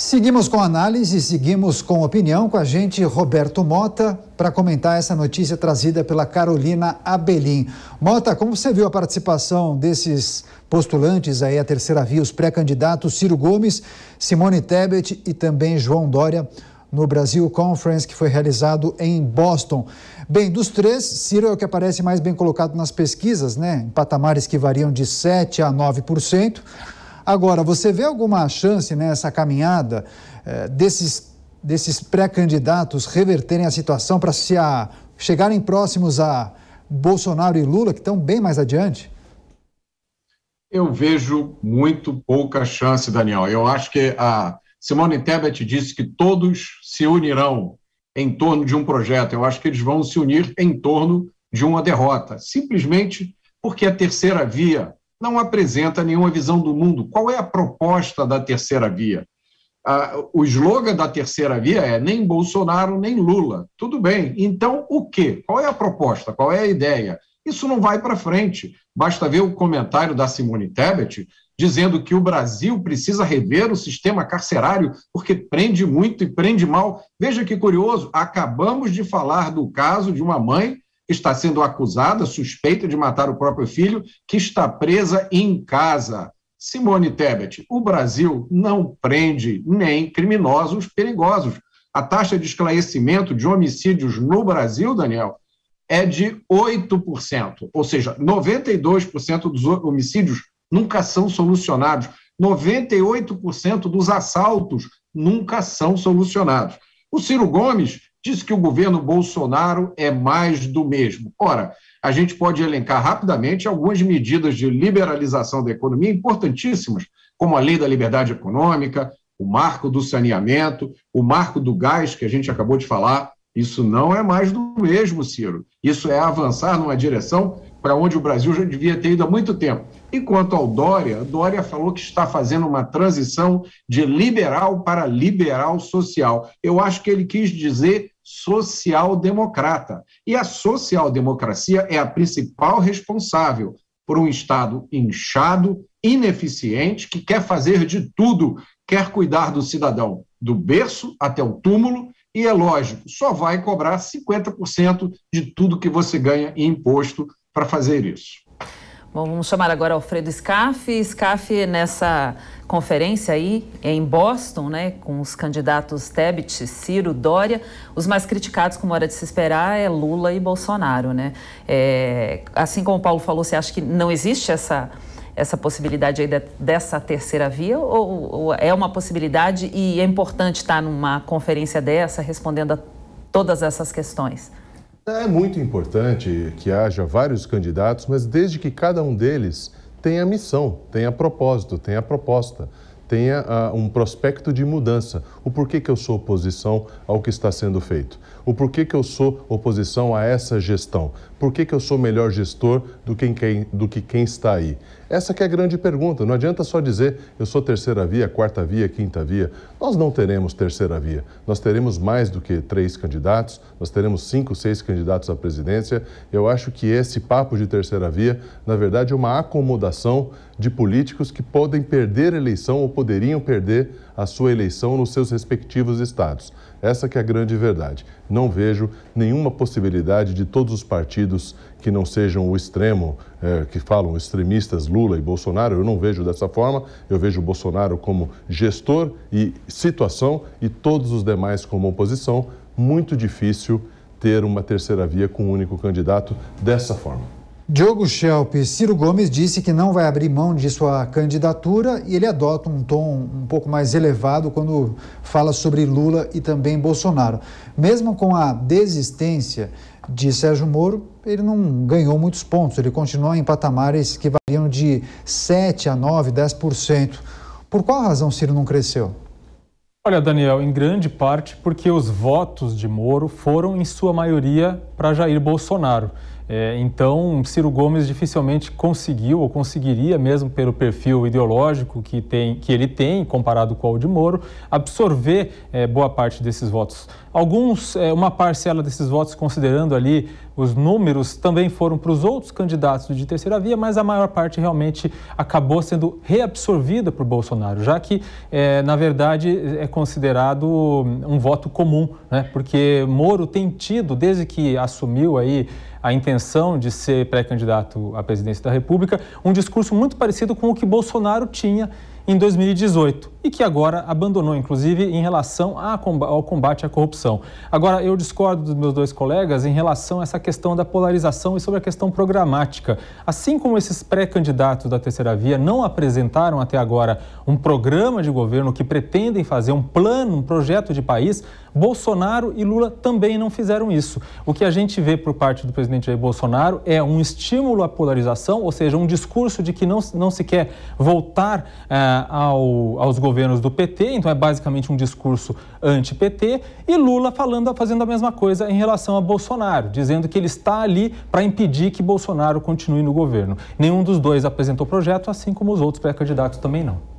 Seguimos com análise, seguimos com opinião com a gente Roberto Mota para comentar essa notícia trazida pela Carolina Abelim. Mota, como você viu a participação desses postulantes aí à terceira via, os pré-candidatos Ciro Gomes, Simone Tebet e também João Dória no Brasil Conference que foi realizado em Boston. Bem, dos três, Ciro é o que aparece mais bem colocado nas pesquisas, né? Em patamares que variam de 7 a 9%. Agora, você vê alguma chance nessa né, caminhada eh, desses, desses pré-candidatos reverterem a situação para se a, chegarem próximos a Bolsonaro e Lula, que estão bem mais adiante? Eu vejo muito pouca chance, Daniel. Eu acho que a Simone Tebet disse que todos se unirão em torno de um projeto. Eu acho que eles vão se unir em torno de uma derrota, simplesmente porque é a terceira via não apresenta nenhuma visão do mundo. Qual é a proposta da terceira via? Ah, o slogan da terceira via é nem Bolsonaro nem Lula. Tudo bem. Então, o quê? Qual é a proposta? Qual é a ideia? Isso não vai para frente. Basta ver o comentário da Simone Tebet dizendo que o Brasil precisa rever o sistema carcerário porque prende muito e prende mal. Veja que curioso, acabamos de falar do caso de uma mãe que está sendo acusada, suspeita de matar o próprio filho, que está presa em casa. Simone Tebet, o Brasil não prende nem criminosos perigosos. A taxa de esclarecimento de homicídios no Brasil, Daniel, é de 8%, ou seja, 92% dos homicídios nunca são solucionados, 98% dos assaltos nunca são solucionados. O Ciro Gomes diz que o governo Bolsonaro é mais do mesmo. Ora, a gente pode elencar rapidamente algumas medidas de liberalização da economia importantíssimas, como a lei da liberdade econômica, o marco do saneamento, o marco do gás, que a gente acabou de falar. Isso não é mais do mesmo, Ciro. Isso é avançar numa direção para onde o Brasil já devia ter ido há muito tempo. Enquanto ao Dória, Dória falou que está fazendo uma transição de liberal para liberal social. Eu acho que ele quis dizer social-democrata. E a social-democracia é a principal responsável por um Estado inchado, ineficiente, que quer fazer de tudo, quer cuidar do cidadão do berço até o túmulo, e é lógico, só vai cobrar 50% de tudo que você ganha em imposto para fazer isso. Bom, vamos chamar agora Alfredo Scaff. Scaff, nessa conferência aí em Boston, né, com os candidatos Tebet, Ciro, Dória, os mais criticados, como era de se esperar, é Lula e Bolsonaro, né? É, assim como o Paulo falou, você acha que não existe essa, essa possibilidade aí de, dessa terceira via ou, ou é uma possibilidade e é importante estar numa conferência dessa respondendo a todas essas questões? É muito importante que haja vários candidatos, mas desde que cada um deles tenha missão, tenha propósito, tenha proposta, tenha uh, um prospecto de mudança. O porquê que eu sou oposição ao que está sendo feito? O porquê que eu sou oposição a essa gestão? Por que, eu sou melhor gestor do que, quem, do que quem está aí? Essa que é a grande pergunta. Não adianta só dizer eu sou terceira via, quarta via, quinta via. Nós não teremos terceira via. Nós teremos mais do que três candidatos, nós teremos cinco, seis candidatos à presidência. Eu acho que esse papo de terceira via, na verdade, é uma acomodação de políticos que podem perder a eleição ou poderiam perder a sua eleição nos seus respectivos estados. Essa que é a grande verdade. Não vejo nenhuma possibilidade de todos os partidos que não sejam o extremo, é, que falam extremistas Lula e Bolsonaro, eu não vejo dessa forma. Eu vejo o Bolsonaro como gestor e situação e todos os demais como oposição, muito difícil ter uma terceira via com um único candidato dessa forma. Diogo Schelp, Ciro Gomes disse que não vai abrir mão de sua candidatura e ele adota um tom um pouco mais elevado quando fala sobre Lula e também Bolsonaro. Mesmo com a desistência de Sérgio Moro, ele não ganhou muitos pontos, ele continua em patamares que variam de 7 a 9, 10%. Por qual razão Ciro não cresceu? Olha, Daniel, em grande parte porque os votos de Moro foram, em sua maioria, para Jair Bolsonaro. É, então, Ciro Gomes dificilmente conseguiu ou conseguiria, mesmo pelo perfil ideológico que, tem, que ele tem, comparado com o de Moro, absorver é, boa parte desses votos. Alguns, é, uma parcela desses votos, considerando ali os números, também foram para os outros candidatos de terceira via, mas a maior parte realmente acabou sendo reabsorvida por Bolsonaro, já que, é, na verdade, é considerado um voto comum, né? porque Moro tem tido, desde que assumiu aí a intenção de ser pré-candidato à presidência da República, um discurso muito parecido com o que Bolsonaro tinha em 2018 e que agora abandonou, inclusive, em relação ao combate à corrupção. Agora, eu discordo dos meus dois colegas em relação a essa questão da polarização e sobre a questão programática. Assim como esses pré-candidatos da terceira via não apresentaram até agora um programa de governo que pretendem fazer um plano, um projeto de país, Bolsonaro e Lula também não fizeram isso. O que a gente vê por parte do presidente Jair Bolsonaro é um estímulo à polarização, ou seja, um discurso de que não, não se quer voltar eh, ao, aos governos governos do PT, então é basicamente um discurso anti-PT, e Lula falando, fazendo a mesma coisa em relação a Bolsonaro, dizendo que ele está ali para impedir que Bolsonaro continue no governo. Nenhum dos dois apresentou projeto, assim como os outros pré-candidatos também não.